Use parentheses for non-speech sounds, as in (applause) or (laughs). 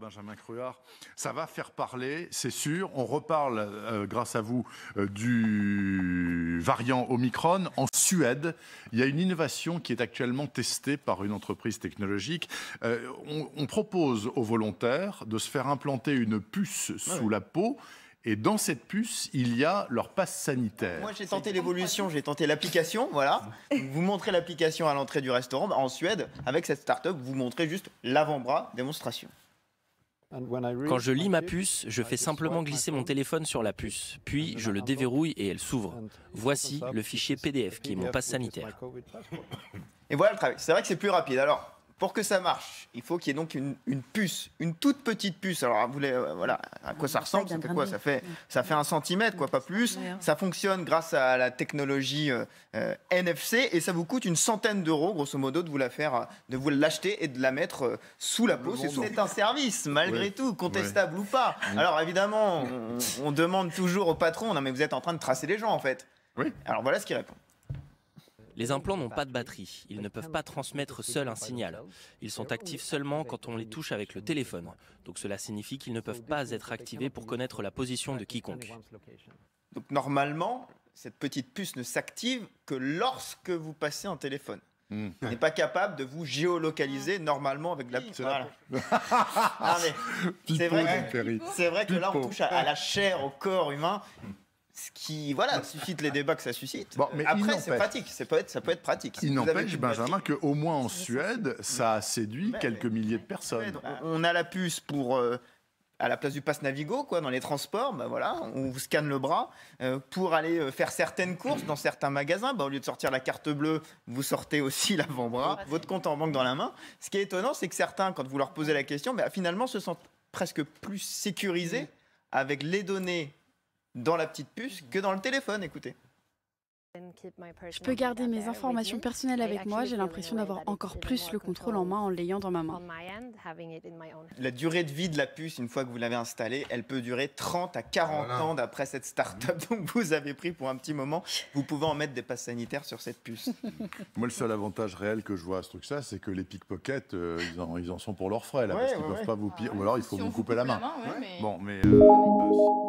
Benjamin Cruard, ça va faire parler, c'est sûr. On reparle, euh, grâce à vous, euh, du variant Omicron. En Suède, il y a une innovation qui est actuellement testée par une entreprise technologique. Euh, on, propose aux volontaires de se faire implanter une puce ah sous la peau et dans cette puce, il y a leur passe sanitaire. Moi, j'ai tenté l'évolution, j'ai tenté l'application, voilà. (laughs) vous montrez l'application à l'entrée du restaurant. En Suède, avec cette start-up, vous montrez juste l'avant-bras, démonstration. Quand je lis ma puce, je fais simplement glisser mon téléphone sur la puce, puis je le déverrouille et elle s'ouvre. Voici le fichier PDF qui est mon passe sanitaire. Et voilà le travail. C'est vrai que c'est plus rapide. Alors, pour que ça marche, il faut qu'il y ait donc une, puce, une toute petite puce. Alors, vous voulez, euh, voilà, à quoi ça ressemble Ça fait quoi Ça fait, ça fait un centimètre, quoi, pas plus. Ça fonctionne grâce à la technologie euh, euh, NFC et ça vous coûte une centaine d'euros, grosso modo, de vous la faire, de vous l'acheter et de la mettre sous la peau. C'est un service, malgré tout, contestable ou pas. Alors, évidemment, on, demande toujours au patron, mais vous êtes en train de tracer les gens, en fait. Oui. Alors voilà ce qu'il répond. Les implants n'ont pas de batterie, ils ne peuvent pas transmettre seuls un signal. Ils sont actifs seulement quand on les touche avec le téléphone, donc cela signifie qu'ils ne peuvent pas être activés pour connaître la position de quiconque. Donc normalement, cette petite puce ne s'active que lorsque vous passez un téléphone. Hmm. On n'est pas capable de vous géolocaliser normalement avec la puce. c'est vrai, que là, on touche à la chair, au corps humain ce qui voilà suscite les débats que ça suscite. mais Après, c'est pratique, ça peut être, ça peut être pratique. il n'empêche, Benjamin, qu'au moins en Suède, ça a séduit quelques milliers de personnes. On a la puce pour. Euh, à la place du passe Navigo, quoi, dans les transports, bah voilà, on vous scanne le bras euh, pour aller euh, faire certaines courses dans certains magasins. Bah, au lieu de sortir la carte bleue, vous sortez aussi (laughs) l'avant-bras, votre compte en banque dans la main. Ce qui est étonnant, c'est que certains, quand vous leur posez la question, mais bah, finalement se sentent presque plus sécurisés avec les données dans la petite puce que dans le téléphone, écoutez. Je peux garder mes informations personnelles avec moi, j'ai l'impression d'avoir encore plus le contrôle en main en l'ayant dans ma main. La durée de vie de la puce, une fois que vous l'avez installée, elle peut durer 30 à 40 ans d'après cette start-up. (laughs) Donc vous avez pris pour un petit moment, vous pouvez en mettre des passes sanitaires sur cette puce. (laughs) moi, le seul avantage réel que je vois à ce truc-là, c'est que les pickpockets, euh, ils, en, sont pour leurs frais, là, parce qu'ils ne peuvent pas vous pire. Ou alors, il faut vous, couper la main. Bon, mais. Euh, euh,